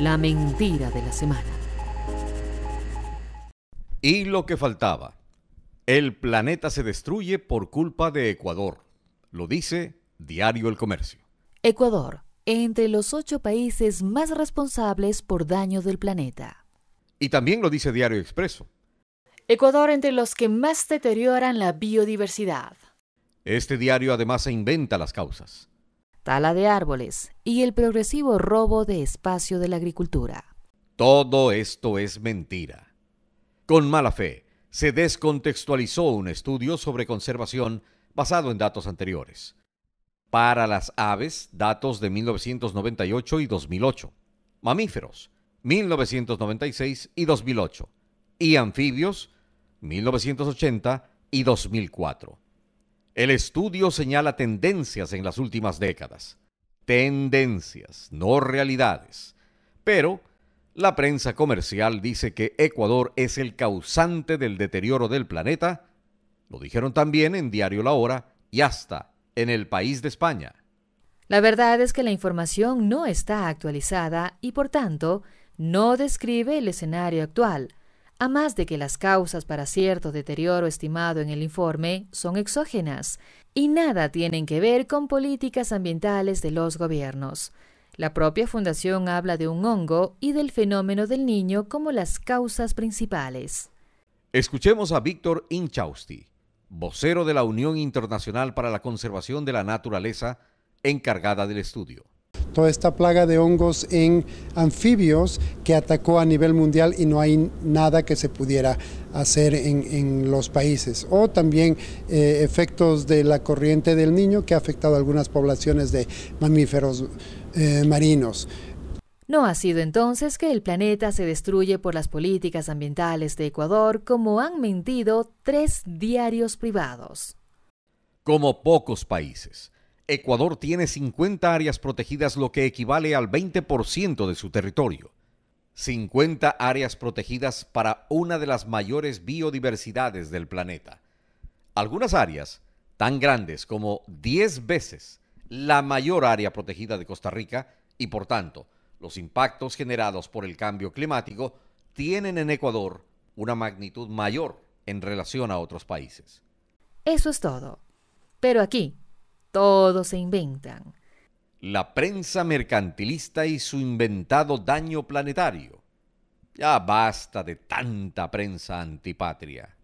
la mentira de la semana. Y lo que faltaba. El planeta se destruye por culpa de Ecuador. Lo dice Diario El Comercio. Ecuador, entre los ocho países más responsables por daño del planeta. Y también lo dice Diario Expreso. Ecuador entre los que más deterioran la biodiversidad. Este diario además se inventa las causas tala de árboles y el progresivo robo de espacio de la agricultura. Todo esto es mentira. Con mala fe, se descontextualizó un estudio sobre conservación basado en datos anteriores. Para las aves, datos de 1998 y 2008. Mamíferos, 1996 y 2008. Y anfibios, 1980 y 2004. El estudio señala tendencias en las últimas décadas. Tendencias, no realidades. Pero la prensa comercial dice que Ecuador es el causante del deterioro del planeta. Lo dijeron también en Diario La Hora y hasta en el país de España. La verdad es que la información no está actualizada y por tanto no describe el escenario actual, a más de que las causas para cierto deterioro estimado en el informe son exógenas y nada tienen que ver con políticas ambientales de los gobiernos. La propia fundación habla de un hongo y del fenómeno del niño como las causas principales. Escuchemos a Víctor Inchausti, vocero de la Unión Internacional para la Conservación de la Naturaleza, encargada del estudio toda esta plaga de hongos en anfibios que atacó a nivel mundial y no hay nada que se pudiera hacer en, los países. O también eh, efectos de la corriente del niño que ha afectado algunas poblaciones de mamíferos eh, marinos. No ha sido entonces que el planeta se destruye por las políticas ambientales de Ecuador, como han mentido tres diarios privados. Como pocos países, Ecuador tiene 50 áreas protegidas, lo que equivale al 20% de su territorio. 50 áreas protegidas para una de las mayores biodiversidades del planeta. Algunas áreas tan grandes como 10 veces la mayor área protegida de Costa Rica y por tanto los impactos generados por el cambio climático tienen en Ecuador una magnitud mayor en relación a otros países. Eso es todo. Pero aquí, todos se inventan. La prensa mercantilista y su inventado daño planetario. Ya basta de tanta prensa antipatria.